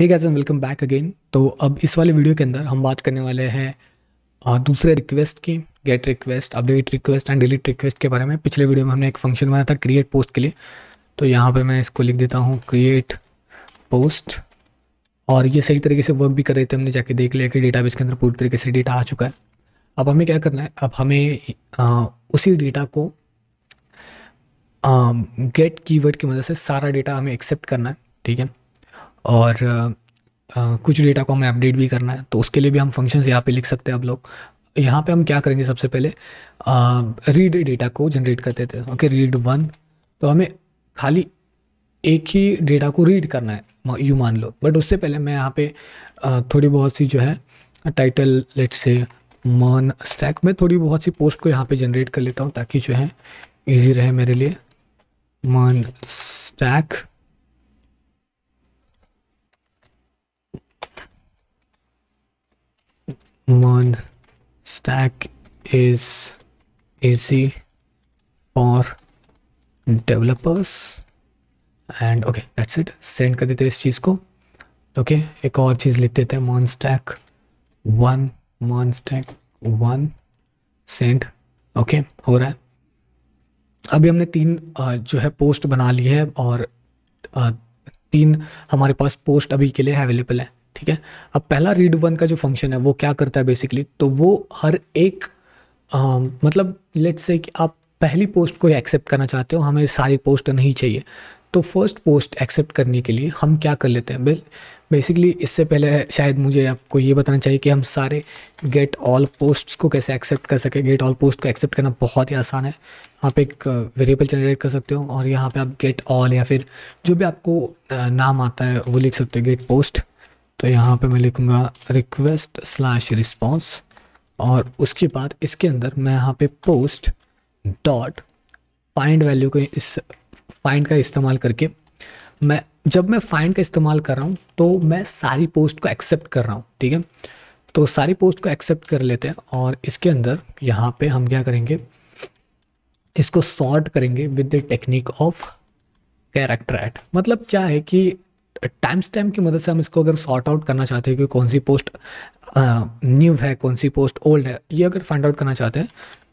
ठीक है and welcome back again तो अब इस वाले वीडियो के अंदर हम बात करने वाले हैं दूसरे रिक्वेस्ट की get request update request and delete request के बारे में पिछले वीडियो में हमने एक फंक्शन बनाया था क्रिएट पोस्ट के लिए तो यहाँ पे मैं इसको लिख देता हूँ क्रिएट पोस्ट और ये सही तरीके से वर्क भी कर रहे थे हमने जाके देख लिया कि डेटा के अंदर पूरी तरीके से डेटा आ चुका है अब हमें क्या करना है अब हमें आ, उसी डेटा को गेट कीवर्ड की मदद से सारा डेटा हमें एक्सेप्ट करना है ठीक है और आ, कुछ डेटा को हमें अपडेट भी करना है तो उसके लिए भी हम फंक्शंस यहाँ पे लिख सकते हैं आप लोग यहाँ पे हम क्या करेंगे सबसे पहले रीड डेटा को जनरेट करते थे ओके रीड वन तो हमें खाली एक ही डेटा को रीड करना है यू मान लो बट उससे पहले मैं यहाँ पे थोड़ी बहुत सी जो है टाइटल लेट से मन स्टैक में थोड़ी बहुत सी पोस्ट को यहाँ पे जनरेट कर लेता हूँ ताकि जो है इजी रहे मेरे लिए mon stack mon stack is easy for developers and okay that's it send कर देते हैं इस चीज़ को ओके एक और चीज़ लिख देते हैं mon stack one mon stack one send okay हो रहा है अभी हमने तीन जो है पोस्ट बना ली है और तीन हमारे पास पोस्ट अभी के लिए अवेलेबल है ठीक है अब पहला रीड वन का जो फंक्शन है वो क्या करता है बेसिकली तो वो हर एक आ, मतलब लेट्स से कि आप पहली पोस्ट को एक्सेप्ट करना चाहते हो हमें सारी पोस्ट नहीं चाहिए तो फर्स्ट पोस्ट एक्सेप्ट करने के लिए हम क्या कर लेते हैं बेसिकली इससे पहले शायद मुझे आपको ये बताना चाहिए कि हम सारे गेट ऑल पोस्ट्स को कैसे एक्सेप्ट कर सके गेट ऑल पोस्ट को एक्सेप्ट करना बहुत ही आसान है आप एक वेरिएबल जनरेट कर सकते हो और यहाँ पे आप गेट ऑल या फिर जो भी आपको नाम आता है वो लिख सकते हो गेट पोस्ट तो यहाँ पे मैं लिखूँगा रिक्वेस्ट स्लैश रिस्पॉन्स और उसके बाद इसके अंदर मैं यहाँ पे पोस्ट डॉट फाइंड वैल्यू को इस फाइंड का इस्तेमाल करके मैं जब मैं फाइंड का इस्तेमाल कर रहा हूँ तो मैं सारी पोस्ट को एक्सेप्ट कर रहा हूँ ठीक है तो सारी पोस्ट को एक्सेप्ट कर लेते हैं और इसके अंदर यहाँ पे हम क्या करेंगे इसको सॉर्ट करेंगे with the technique of character at मतलब क्या है कि टाइम स्टैम्प की मदद से हम इसको अगर सॉर्ट आउट करना चाहते हैं कि कौन सी पोस्ट न्यू है कौन सी पोस्ट ओल्ड है ये अगर फाइंड आउट करना चाहते हैं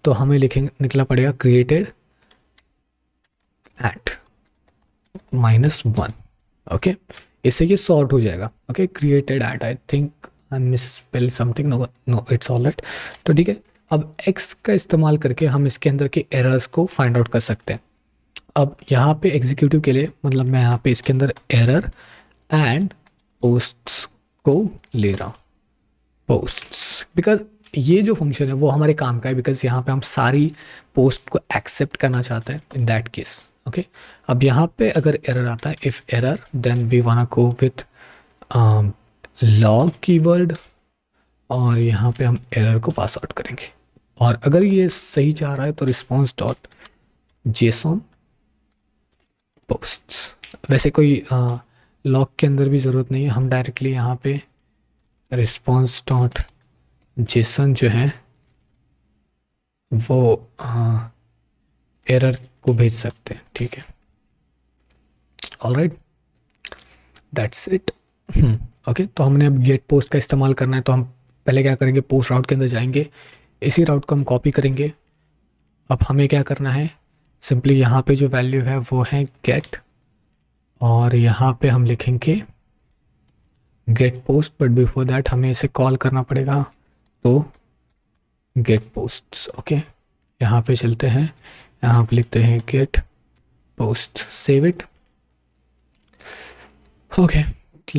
तो हमें लिखेंगे निकला पड़ेगा created at minus one okay इससे ये सॉर्ट हो जाएगा okay created at I think I misspell something no no it's all right तो ठीक है अब एक्स का इस्तेमाल करके हम इसके अंदर के एरर्स को फाइंड आउट कर सकते हैं अब यहाँ पे एग्जीक्यूटिव के लिए मतलब मैं यहाँ पे इसके अंदर एरर एंड पोस्ट्स को ले रहा हूँ पोस्ट्स बिकॉज ये जो फंक्शन है वो हमारे काम का है बिकॉज यहाँ पे हम सारी पोस्ट को एक्सेप्ट करना चाहते हैं इन दैट केस ओके अब यहाँ पे अगर एरर आता है इफ़ एरर देन वी वाना को विथ लॉग कीवर्ड और यहाँ पे हम एरर को पास आउट करेंगे और अगर ये सही चाह रहा है तो रिस्पॉन्स डॉट जेसॉन पोस्ट्स वैसे कोई लॉक के अंदर भी ज़रूरत नहीं है हम डायरेक्टली यहाँ पे रिस्पॉन्स डॉट जेसन जो है वो एरर को भेज सकते हैं ठीक है all right that's it okay तो हमने अब गेट पोस्ट का इस्तेमाल करना है तो हम पहले क्या करेंगे पोस्ट राउट के अंदर जाएंगे इसी राउट को हम कॉपी करेंगे अब हमें क्या करना है सिंपली यहाँ पे जो वैल्यू है वो है गेट और यहाँ पे हम लिखेंगे get post but before that हमें इसे कॉल करना पड़ेगा तो गेट पोस्ट ओके यहाँ पे चलते हैं यहाँ पे लिखते हैं get post save it okay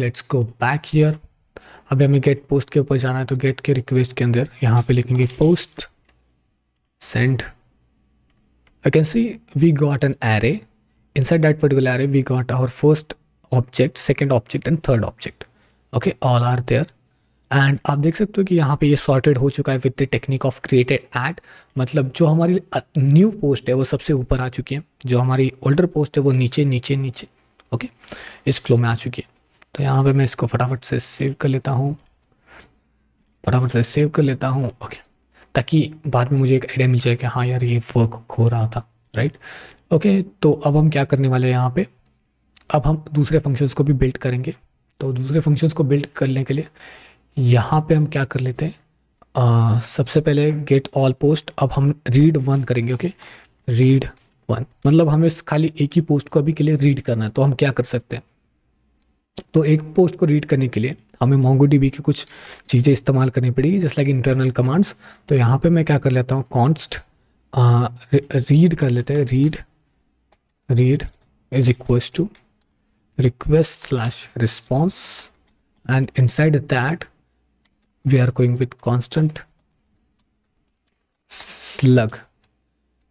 let's go back here अब हमें गेट पोस्ट के ऊपर जाना है तो गेट के रिक्वेस्ट के अंदर यहाँ पे लिखेंगे post send I can see we got an array. Inside that particular array, we got our first object, second object and third object. Okay, all are there. And आप देख सकते हो कि यहाँ पे ये सॉर्टेड हो चुका है with the technique of created at मतलब जो हमारी न्यू पोस्ट है वो सबसे ऊपर आ चुकी है जो हमारी ओल्डर पोस्ट है वो नीचे नीचे नीचे ओके इस फ्लो में आ चुकी है तो यहाँ पे मैं इसको फटाफट से सेव कर लेता हूँ फटाफट से सेव कर लेता हूँ ओके ताकि बाद में मुझे एक आइडिया मिल जाए कि हाँ यार ये वर्क हो रहा था राइट ओके तो अब हम क्या करने वाले हैं यहाँ पे अब हम दूसरे फंक्शंस को भी बिल्ड करेंगे तो दूसरे फंक्शंस को बिल्ड करने के लिए यहाँ पे हम क्या कर लेते हैं सबसे पहले गेट ऑल पोस्ट अब हम रीड वन करेंगे ओके रीड वन मतलब हमें खाली एक ही पोस्ट को अभी के लिए रीड करना है तो हम क्या कर सकते हैं तो एक पोस्ट को रीड करने के लिए हमें मोंगो डी की कुछ चीज़ें इस्तेमाल करनी पड़ेगी जैसे लाइक इंटरनल कमांड्स तो यहाँ पे मैं क्या कर लेता हूँ कॉन्स्ट रीड कर लेते हैं read read is equals to request slash response and inside that we are going with constant slug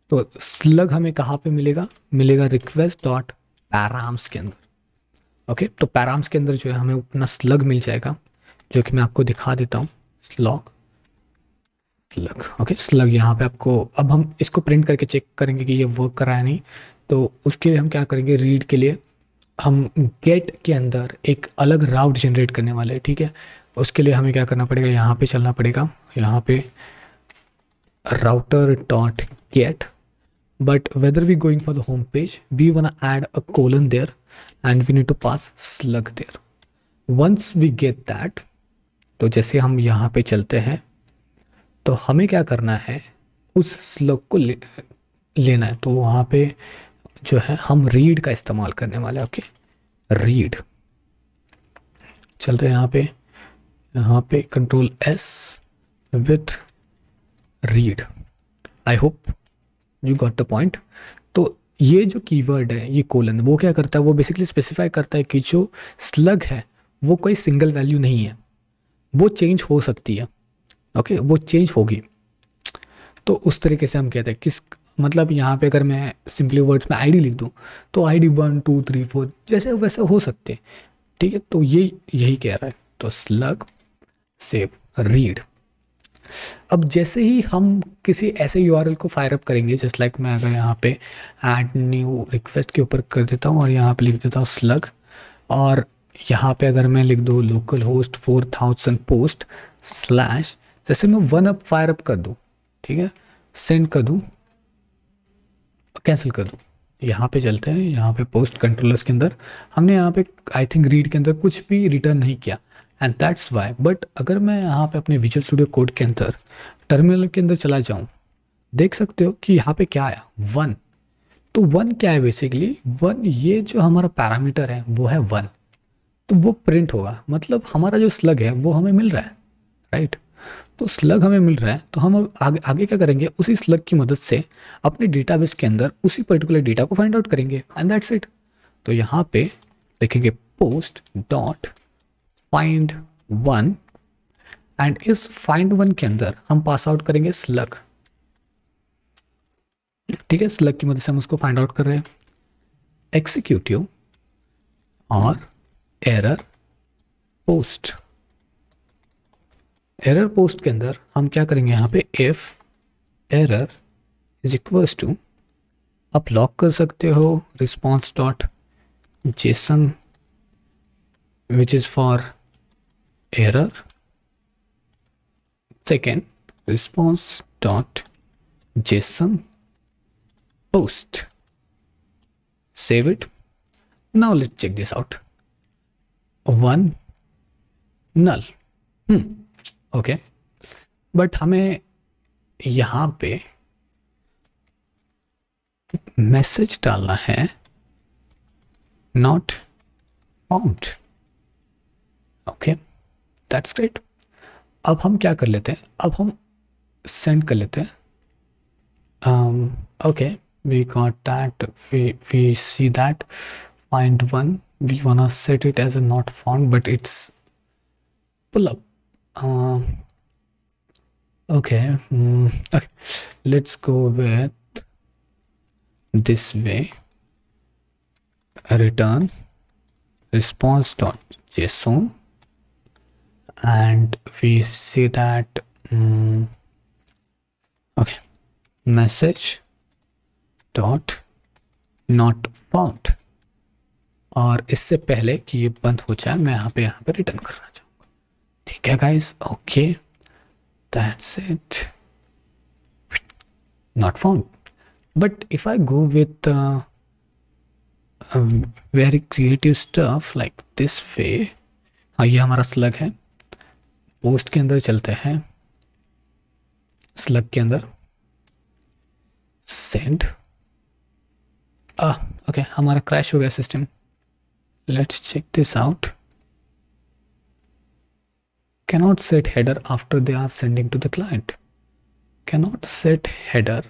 तो स्लग हमें कहाँ पे मिलेगा मिलेगा रिक्वेस्ट डॉट पैराम्स के अंदर ओके तो पैराम्स के अंदर जो है हमें अपना स्लग मिल जाएगा जो कि मैं आपको दिखा देता हूँ स्लॉग स्लग ओके स्लग यहाँ पे आपको अब हम इसको प्रिंट करके चेक करेंगे कि ये वर्क कर रहा है नहीं तो उसके लिए हम क्या करेंगे रीड के लिए हम गेट के अंदर एक अलग राउट जनरेट करने वाले हैं ठीक है उसके लिए हमें क्या करना पड़ेगा यहाँ पे चलना पड़ेगा यहाँ पे router dot get but whether we going for the home page we want add a colon there and we need to pass slug there. Once we get that, तो जैसे हम यहाँ पे चलते हैं तो हमें क्या करना है उस स्लग को ले, लेना है तो वहाँ पे जो है हम रीड का इस्तेमाल करने वाले हैं ओके रीड चलते हैं यहाँ पे यहाँ पे control S with read I hope you got the point तो ये जो कीवर्ड है ये कोलन वो क्या करता है वो बेसिकली स्पेसिफाई करता है कि जो स्लग है वो कोई सिंगल वैल्यू नहीं है वो चेंज हो सकती है ओके वो चेंज होगी तो उस तरीके से हम कहते हैं किस मतलब यहाँ पे अगर मैं सिंपली वर्ड्स में आईडी लिख दूँ तो ID one two three four जैसे वैसे हो सकते हैं ठीक है तो ये यही कह रहा है तो स्लग सेव रीड अब जैसे ही हम किसी ऐसे यू को फायरअप करेंगे जस्ट लाइक मैं अगर यहाँ पे ऐड न्यू रिक्वेस्ट के ऊपर कर देता हूँ और यहाँ पे लिख देता हूँ स्लग और यहाँ पे अगर मैं लिख दूँ localhost four thousand post slash जैसे मैं वन अप फायर अप कर दूँ ठीक है सेंड कर दूँ कैंसिल कर दूँ यहाँ पे चलते हैं यहाँ पे पोस्ट कंट्रोलर्स के अंदर हमने यहाँ पे आई थिंक रीड के अंदर कुछ भी रिटर्न नहीं किया एंड दैट्स वाई बट अगर मैं यहाँ पे अपने विजुअल स्टूडियो कोड के अंदर टर्मिनल के अंदर चला जाऊँ देख सकते हो कि यहाँ पे क्या आया वन तो वन क्या है बेसिकली वन ये जो हमारा पैरामीटर है वो है वन तो वो प्रिंट होगा मतलब हमारा जो स्लग है वो हमें मिल रहा है राइट तो स्लग हमें मिल रहा है तो हम आगे आगे क्या करेंगे उसी स्लग की मदद से अपने डेटाबेस के अंदर उसी पर्टिकुलर डेटा को फाइंड आउट करेंगे एंड दैट्स इट तो यहाँ पे देखेंगे post dot find one and इस फाइंड वन के अंदर हम पास आउट करेंगे स्लग ठीक है स्लग की मदद से हम उसको फाइंड आउट कर रहे हैं एक्सिक्यूटिव और एरर पोस्ट एरर पोस्ट के अंदर हम क्या करेंगे यहाँ पे if error is equal to आप लॉक कर सकते हो response dot JSON which is for error second response dot json post save it now let's check this out one null hmm okay but hame yahan pe message डालना है not found okay okay. That's great अब हम क्या कर लेते हैं अब हम सेंड कर लेते हैं okay we got that we see that find one we want set it as a not found but it's pull up okay okay let's go with this way return response dot JSON and we see that mm, okay message dot not found और इससे पहले कि ये बंद हो जाए मैं यहाँ पे यहाँ पे return not found but if i go with uh, um, very creative stuff like this way हाँ ये हमारा स्लग है पोस्ट के अंदर चलते हैं स्लग के अंदर सेंड आ ओके हमारा क्रैश हो गया system let's check this out cannot set header after they are sending to the client cannot set header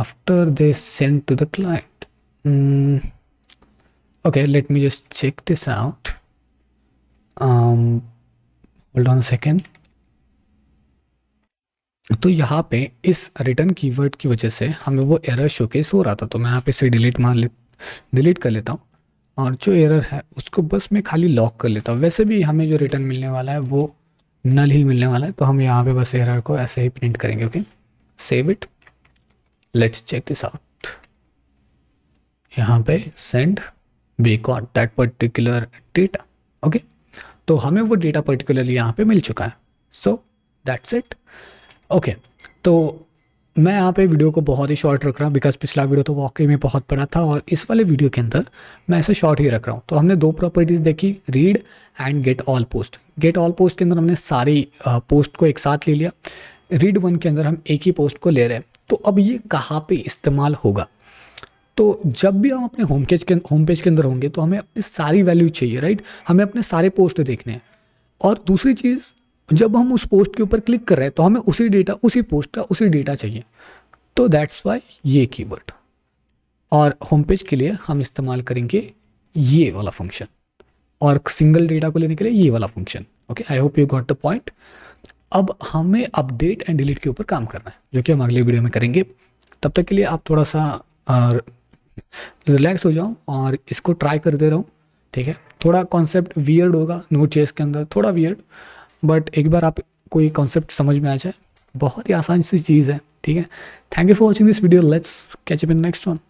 after they send to the client okay let me just check this out hold on second तो यहाँ पे इस return keyword की वजह से हमें वो error showcase हो रहा था तो मैं यहाँ पे इसे डिलीट मार ले डिलीट कर लेता हूँ और जो एरर है उसको बस मैं खाली लॉक कर लेता हूँ वैसे भी हमें जो रिटर्न मिलने वाला है वो नल ही मिलने वाला है तो हम यहाँ पे बस एरर को ऐसे ही प्रिंट करेंगे okay save it let's check this out यहाँ पे send be caught that particular data okay तो हमें वो डेटा पर्टिकुलरली यहाँ पे मिल चुका है सो दैट्स इट ओके तो मैं यहाँ पे वीडियो को बहुत ही शॉर्ट रख रहा हूँ बिकॉज पिछला वीडियो तो वाकई में बहुत बड़ा था और इस वाले वीडियो के अंदर मैं ऐसे शॉर्ट ही रख रहा हूँ तो हमने दो प्रॉपर्टीज़ देखी read and get all post get all post के अंदर हमने सारी पोस्ट को एक साथ ले लिया रीड वन के अंदर हम एक ही पोस्ट को ले रहे हैं तो अब ये कहाँ पर इस्तेमाल होगा तो जब भी हम अपने होम पेज के होम पेज के अंदर होंगे तो हमें अपनी सारी वैल्यू चाहिए राइट हमें अपने सारे पोस्ट देखने हैं और दूसरी चीज़ जब हम उस पोस्ट के ऊपर क्लिक कर रहे हैं तो हमें उसी डेटा उसी पोस्ट का उसी डेटा चाहिए तो दैट्स वाई ये कीवर्ड और होम पेज के लिए हम इस्तेमाल करेंगे ये वाला फंक्शन और सिंगल डेटा को लेने के लिए ये वाला function okay I hope you got the point अब हमें अपडेट एंड डिलीट के ऊपर काम करना है जो कि हम अगले वीडियो में करेंगे तब तक के लिए आप थोड़ा सा रिलैक्स हो जाओ और इसको ट्राई करते रहो ठीक है थोड़ा कॉन्सेप्ट वियर्ड होगा नो चेस के अंदर थोड़ा वियर्ड बट एक बार आप कोई कॉन्सेप्ट समझ में आ जाए बहुत ही आसान सी चीज़ है ठीक है thank you for watching this video let's catch up in next one